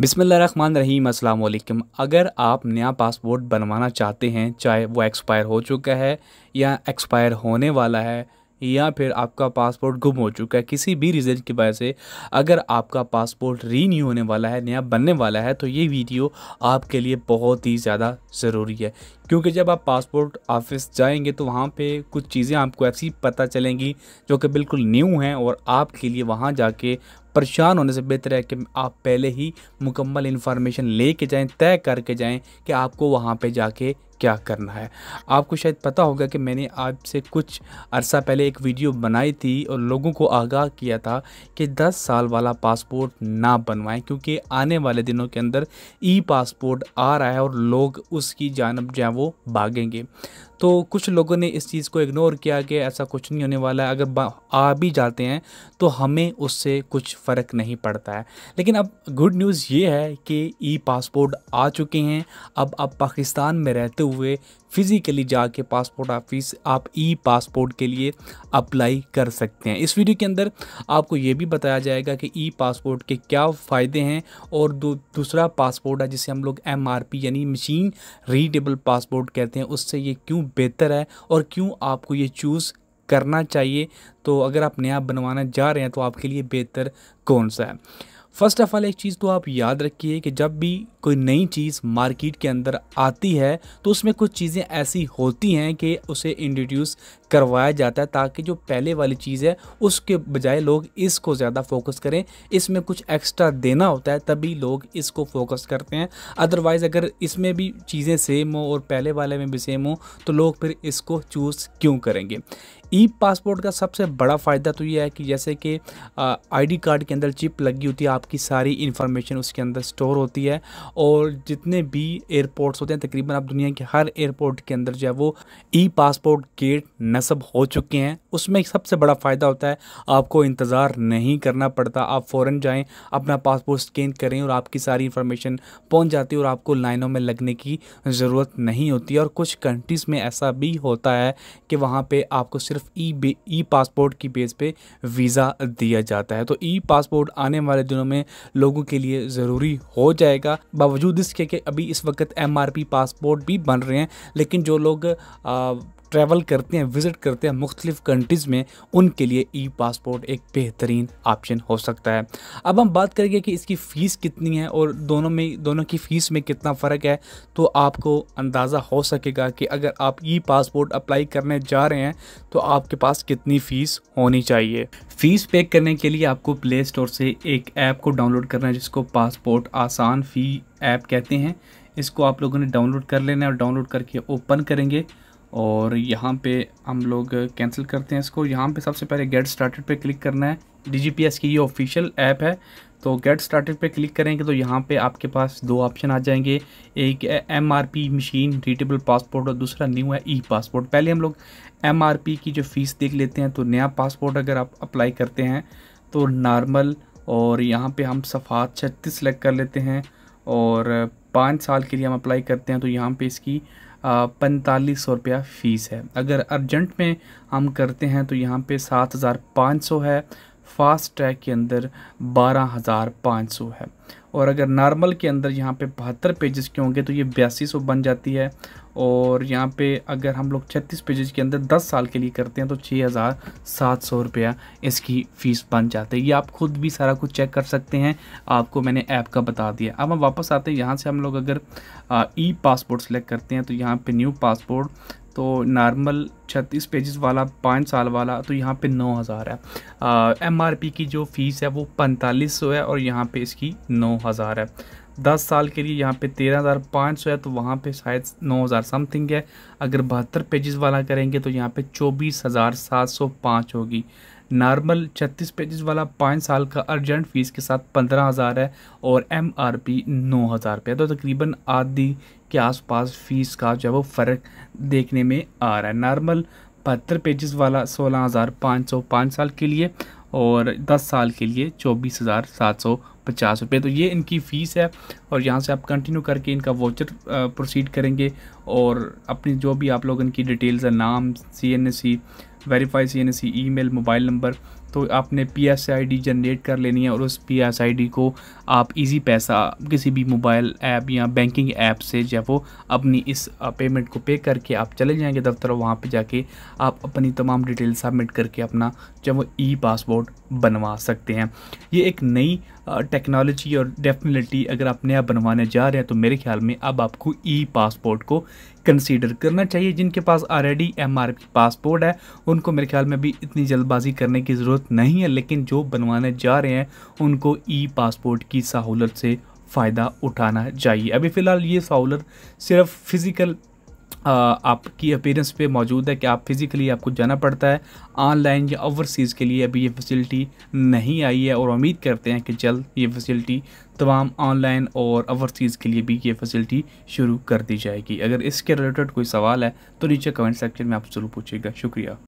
बिसमिल्ल रहीम अस्सलाम अगर आप नया पासपोर्ट बनवाना चाहते हैं चाहे वो एक्सपायर हो चुका है या एक्सपायर होने वाला है या फिर आपका पासपोर्ट गुम हो चुका है किसी भी रीज़न की वजह से अगर आपका पासपोर्ट रीन्यू होने वाला है नया बनने वाला है तो ये वीडियो आपके लिए बहुत ही ज़्यादा ज़रूरी है क्योंकि जब आप पासपोर्ट ऑफिस जाएंगे तो वहाँ पे कुछ चीज़ें आपको ऐसी पता चलेंगी जो कि बिल्कुल न्यू हैं और आपके लिए वहाँ जाके परेशान होने से बेहतर है कि आप पहले ही मुकम्मल इन्फॉर्मेशन ले कर जाएँ तय करके जाएँ कि आपको वहाँ पर जाके क्या करना है आपको शायद पता होगा कि मैंने आपसे कुछ अरसा पहले एक वीडियो बनाई थी और लोगों को आगाह किया था कि 10 साल वाला पासपोर्ट ना बनवाएं क्योंकि आने वाले दिनों के अंदर ई पासपोर्ट आ रहा है और लोग उसकी जानब जो है वो भागेंगे तो कुछ लोगों ने इस चीज़ को इग्नोर किया कि ऐसा कुछ नहीं होने वाला है अगर आ भी जाते हैं तो हमें उससे कुछ फ़र्क नहीं पड़ता है लेकिन अब गुड न्यूज़ ये है कि ई पासपोर्ट आ चुके हैं अब आप पाकिस्तान में रहते हुए फ़िज़िकली जाके पासपोर्ट ऑफिस आप ई पासपोर्ट के लिए अप्लाई कर सकते हैं इस वीडियो के अंदर आपको ये भी बताया जाएगा कि ई पासपोर्ट के क्या फ़ायदे हैं और दो दूसरा पासपोर्ट है जिसे हम लोग एम यानी मशीन रीडेबल पासपोर्ट कहते हैं उससे ये क्यों बेहतर है और क्यों आपको ये चूज़ करना चाहिए तो अगर आप नया बनवाना जा रहे हैं तो आपके लिए बेहतर कौन सा है फर्स्ट ऑफ ऑल एक चीज़ तो आप याद रखिए कि जब भी कोई नई चीज़ मार्केट के अंदर आती है तो उसमें कुछ चीज़ें ऐसी होती हैं कि उसे इंट्रोड्यूस करवाया जाता है ताकि जो पहले वाली चीज़ है उसके बजाय लोग इसको ज़्यादा फोकस करें इसमें कुछ एक्स्ट्रा देना होता है तभी लोग इसको फोकस करते हैं अदरवाइज़ अगर इसमें भी चीज़ें सेम हों और पहले वाले में भी सेम हों तो लोग फिर इसको चूज़ क्यों करेंगे ई पासपोर्ट का सबसे बड़ा फ़ायदा तो यह है कि जैसे कि आईडी कार्ड के अंदर चिप लगी होती है आपकी सारी इन्फॉर्मेशन उसके अंदर स्टोर होती है और जितने भी एयरपोर्ट्स होते हैं तकरीबन आप दुनिया के हर एयरपोर्ट के अंदर जो है वो ई पासपोर्ट गेट नस्ब हो चुके हैं उसमें सबसे बड़ा फ़ायदा होता है आपको इंतज़ार नहीं करना पड़ता आप फ़ौर जाएँ अपना पासपोर्ट स्कैन करें और आपकी सारी इन्फॉर्मेशन पहुँच जाती है और आपको लाइनों में लगने की ज़रूरत नहीं होती और कुछ कंट्रीज़ में ऐसा भी होता है कि वहाँ पर आपको सिर्फ ई ई पासपोर्ट की बेस पे वीज़ा दिया जाता है तो ई पासपोर्ट आने वाले दिनों में में लोगों के लिए ज़रूरी हो जाएगा बावजूद इसके कि अभी इस वक्त एम पासपोर्ट भी बन रहे हैं लेकिन जो लोग ट्रैवल करते हैं विज़िट करते हैं मुख्तलिफ़ कंट्रीज़ में उनके लिए ई पासपोर्ट एक बेहतरीन ऑप्शन हो सकता है अब हम बात करेंगे कि इसकी फ़ीस कितनी है और दोनों में दोनों की फ़ीस में कितना फ़र्क है तो आपको अंदाज़ा हो सकेगा कि अगर आप ई पासपोर्ट अप्लाई करने जा रहे हैं तो आपके पास कितनी फ़ीस होनी चाहिए फ़ीस पे करने के लिए आपको प्ले स्टोर से एक ऐप को डाउनलोड करना है जिसको पासपोर्ट आसान फ़ी ऐप कहते हैं इसको आप लोगों ने डाउनलोड कर लेना है और डाउनलोड करके ओपन करेंगे और यहाँ पे हम लोग कैंसिल करते हैं इसको यहाँ पे सबसे पहले गेट स्टार्टेड पे क्लिक करना है डीजीपीएस की ये ऑफिशियल ऐप है तो गेट स्टार्टेड पे क्लिक करेंगे तो यहाँ पे आपके पास दो ऑप्शन आ जाएंगे एक M R P machine readable passport और दूसरा न्यू है ई पासपोर्ट पहले हम लोग एम आर पी की जो फ़ीस देख लेते हैं तो नया पासपोर्ट अगर आप अप्लाई करते हैं तो नॉर्मल और यहाँ पर हम सफ़ात छत्तीस सेलेक्ट कर लेते हैं और पाँच साल के लिए हम अप्लाई करते हैं तो यहाँ पर इसकी पैंतालीस सौ रुपया फ़ीस है अगर अर्जेंट में हम करते हैं तो यहाँ पे सात हज़ार पाँच सौ है फास्ट ट्रैक के अंदर बारह हज़ार पाँच सौ है और अगर नॉर्मल के अंदर यहाँ पे बहत्तर पेजेस के होंगे तो ये बयासी सौ बन जाती है और यहाँ पे अगर हम लोग 36 पेजेज के अंदर 10 साल के लिए करते हैं तो छः हज़ार सात सौ रुपया इसकी फ़ीस बन जाती है ये आप खुद भी सारा कुछ चेक कर सकते हैं आपको मैंने ऐप का बता दिया अब हम वापस आते हैं यहाँ से हम लोग अगर ई पासपोर्ट सेलेक्ट करते हैं तो यहाँ पे न्यू पासपोर्ट तो नॉर्मल छत्तीस पेजेस वाला पाँच साल वाला तो यहाँ पे नौ हज़ार है एम आर पी की जो फ़ीस है वो पैंतालीस सौ है और यहाँ पे इसकी नौ हज़ार है दस साल के लिए यहाँ पे तेरह हज़ार पाँच सौ है तो वहाँ पे शायद नौ हज़ार समथिंग है अगर बहत्तर पेजेस वाला करेंगे तो यहाँ पे चौबीस हज़ार सात सौ पाँच होगी नॉर्मल छत्तीस पेजेस वाला पाँच साल का अर्जेंट फ़ीस के साथ पंद्रह हज़ार है और एम आर पी नौ हज़ार रुपये तो तकरीबन आधी के आसपास फ़ीस का जो है वो फ़र्क देखने में आ रहा है नॉर्मल बहत्तर पेजेस वाला सोलह हज़ार पाँच सौ पाँच साल के लिए और दस साल के लिए चौबीस हज़ार सात सौ पचास रुपये तो ये इनकी फ़ीस है और यहाँ से आप कंटिन्यू करके इनका वाचर प्रोसीड करेंगे और अपनी जो भी आप लोग इनकी डिटेल्स है नाम C N C verify C N C e mail mobile number तो आपने P S I D generate कर लेनी है और उस पी एस आई डी को आप इजी पैसा किसी भी मोबाइल ऐप या बैंकिंग ऐप से जब वो अपनी इस पेमेंट को पे करके आप चले जाएंगे दफ्तर वहाँ पे जाके आप अपनी तमाम डिटेल सबमिट करके अपना जब वो ई पासपोर्ट बनवा सकते हैं ये एक नई टेक्नोलॉजी और डेफिनेटली अगर आप नया बनवाने जा रहे हैं तो मेरे ख्याल में अब आपको ई पासपोर्ट को कंसीडर करना चाहिए जिनके पास ऑलरेडी एम आर पासपोर्ट है उनको मेरे ख्याल में भी इतनी जल्दबाजी करने की ज़रूरत नहीं है लेकिन जो बनवाने जा रहे हैं उनको ई पासपोर्ट की सहूलत से फ़ायदा उठाना चाहिए अभी फ़िलहाल ये सहूलत सिर्फ फ़िज़िकल आपकी अपेयरेंस पे मौजूद है कि आप फिज़िकली आपको जाना पड़ता है ऑनलाइन या ओवरसीज़ के लिए अभी ये फैसिलिटी नहीं आई है और उम्मीद करते हैं कि जल्द ये फैसिलिटी तमाम ऑनलाइन और ओवरसीज़ के लिए भी ये फैसिलिटी शुरू कर दी जाएगी अगर इसके रिलेटेड कोई सवाल है तो नीचे कमेंट सेक्शन में आप ज़रूर पूछिएगा शुक्रिया